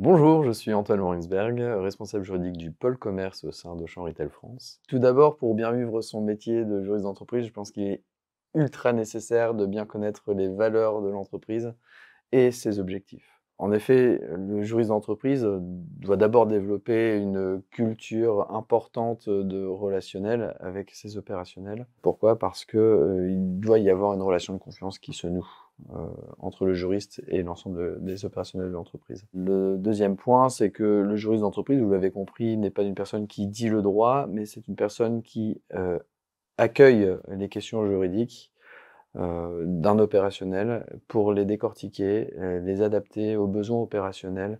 Bonjour, je suis Antoine Morinsberg, responsable juridique du pôle commerce au sein d'Auchan Retail France. Tout d'abord, pour bien vivre son métier de juriste d'entreprise, je pense qu'il est ultra nécessaire de bien connaître les valeurs de l'entreprise et ses objectifs. En effet, le juriste d'entreprise doit d'abord développer une culture importante de relationnel avec ses opérationnels. Pourquoi Parce qu'il euh, doit y avoir une relation de confiance qui se noue. Euh, entre le juriste et l'ensemble des opérationnels de l'entreprise. Le deuxième point, c'est que le juriste d'entreprise, vous l'avez compris, n'est pas une personne qui dit le droit, mais c'est une personne qui euh, accueille les questions juridiques euh, d'un opérationnel pour les décortiquer, les adapter aux besoins opérationnels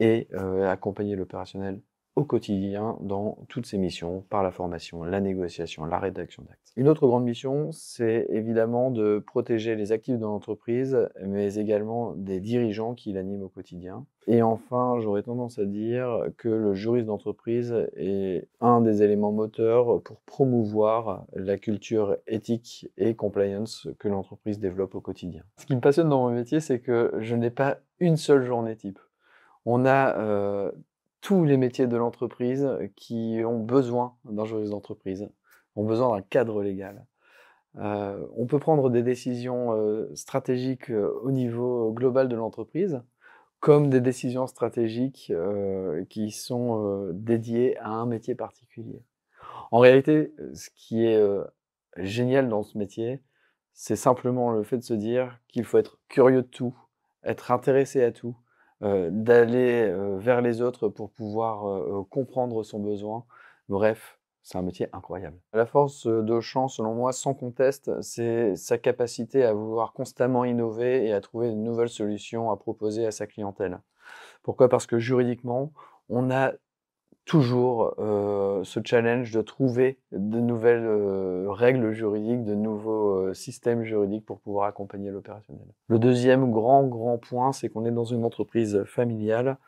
et accompagner l'opérationnel au quotidien dans toutes ces missions, par la formation, la négociation, la rédaction d'actes. Une autre grande mission, c'est évidemment de protéger les actifs de l'entreprise, mais également des dirigeants qui l'animent au quotidien. Et enfin, j'aurais tendance à dire que le juriste d'entreprise est un des éléments moteurs pour promouvoir la culture éthique et compliance que l'entreprise développe au quotidien. Ce qui me passionne dans mon métier, c'est que je n'ai pas une seule journée type. On a euh, tous les métiers de l'entreprise euh, qui ont besoin d'un juriste d'entreprise, ont besoin d'un cadre légal. Euh, on peut prendre des décisions euh, stratégiques au niveau global de l'entreprise, comme des décisions stratégiques qui sont dédiées à un métier particulier. En réalité, ce qui est génial dans ce métier, c'est simplement le fait de se dire qu'il faut être curieux de tout, être intéressé à tout, euh, d'aller euh, vers les autres pour pouvoir euh, comprendre son besoin. Bref, c'est un métier incroyable. La force de champ selon moi, sans conteste, c'est sa capacité à vouloir constamment innover et à trouver de nouvelles solutions à proposer à sa clientèle. Pourquoi Parce que juridiquement, on a toujours euh, ce challenge de trouver de nouvelles euh, règles juridiques, de nouveaux euh, systèmes juridiques pour pouvoir accompagner l'opérationnel. Le deuxième grand, grand point, c'est qu'on est dans une entreprise familiale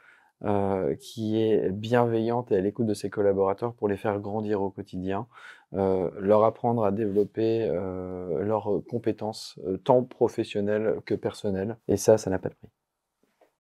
euh, qui est bienveillante et à l'écoute de ses collaborateurs pour les faire grandir au quotidien, leur apprendre à développer leurs compétences, tant professionnelles que personnelles. Et ça, ça n'a pas de prix.